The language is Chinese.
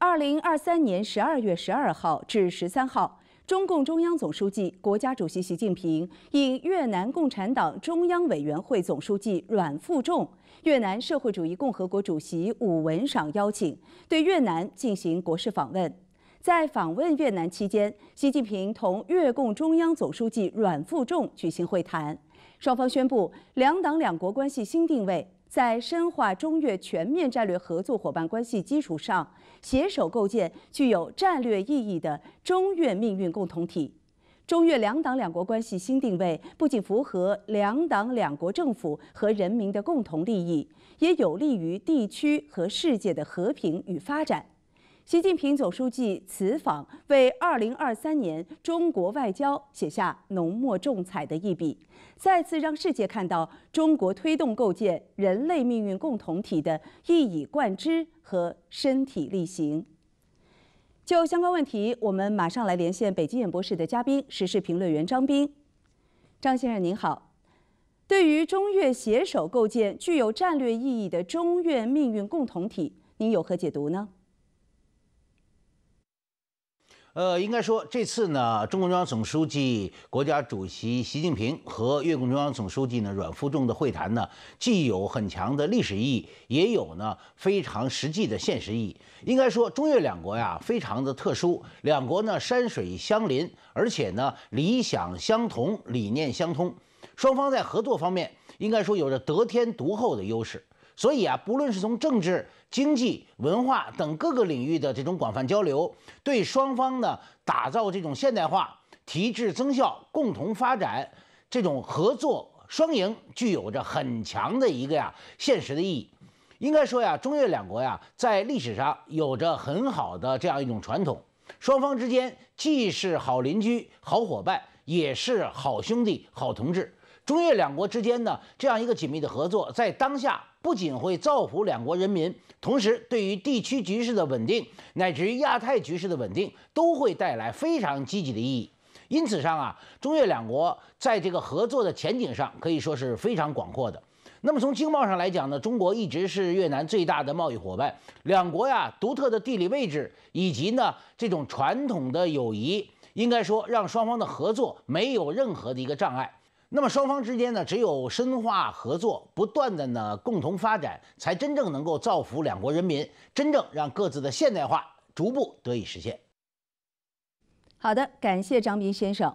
二零二三年十二月十二号至十三号，中共中央总书记、国家主席习近平应越南共产党中央委员会总书记阮富仲、越南社会主义共和国主席武文赏邀请，对越南进行国事访问。在访问越南期间，习近平同越共中央总书记阮富仲举行会谈，双方宣布两党两国关系新定位。在深化中越全面战略合作伙伴关系基础上，携手构建具有战略意义的中越命运共同体。中越两党两国关系新定位，不仅符合两党两国政府和人民的共同利益，也有利于地区和世界的和平与发展。习近平总书记此访为2023年中国外交写下浓墨重彩的一笔，再次让世界看到中国推动构建人类命运共同体的一以贯之和身体力行。就相关问题，我们马上来连线北京演播室的嘉宾、时事评论员张斌。张先生您好，对于中越携手构建具有战略意义的中越命运共同体，您有何解读呢？呃，应该说这次呢，中共中央总书记、国家主席习近平和越共中央总书记呢阮富仲的会谈呢，既有很强的历史意义，也有呢非常实际的现实意义。应该说中越两国呀非常的特殊，两国呢山水相邻，而且呢理想相同，理念相通，双方在合作方面应该说有着得天独厚的优势。所以啊，不论是从政治、经济、文化等各个领域的这种广泛交流，对双方呢打造这种现代化、提质增效、共同发展这种合作双赢，具有着很强的一个呀现实的意义。应该说呀，中越两国呀在历史上有着很好的这样一种传统，双方之间既是好邻居、好伙伴，也是好兄弟、好同志。中越两国之间呢，这样一个紧密的合作，在当下不仅会造福两国人民，同时对于地区局势的稳定，乃至于亚太局势的稳定，都会带来非常积极的意义。因此上啊，中越两国在这个合作的前景上，可以说是非常广阔的。那么从经贸上来讲呢，中国一直是越南最大的贸易伙伴。两国呀，独特的地理位置以及呢这种传统的友谊，应该说让双方的合作没有任何的一个障碍。那么双方之间呢，只有深化合作，不断的呢共同发展，才真正能够造福两国人民，真正让各自的现代化逐步得以实现。好的，感谢张斌先生。